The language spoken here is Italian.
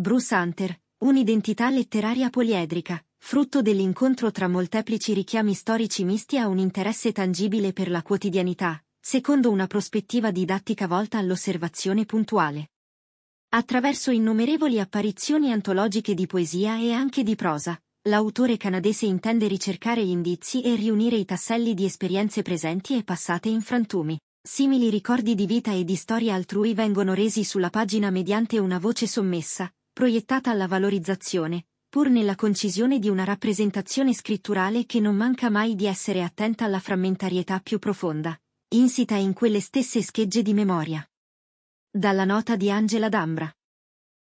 Bruce Hunter, un'identità letteraria poliedrica, frutto dell'incontro tra molteplici richiami storici misti a un interesse tangibile per la quotidianità, secondo una prospettiva didattica volta all'osservazione puntuale. Attraverso innumerevoli apparizioni antologiche di poesia e anche di prosa, l'autore canadese intende ricercare gli indizi e riunire i tasselli di esperienze presenti e passate in frantumi. Simili ricordi di vita e di storia altrui vengono resi sulla pagina mediante una voce sommessa, proiettata alla valorizzazione, pur nella concisione di una rappresentazione scritturale che non manca mai di essere attenta alla frammentarietà più profonda, insita in quelle stesse schegge di memoria. Dalla nota di Angela D'Ambra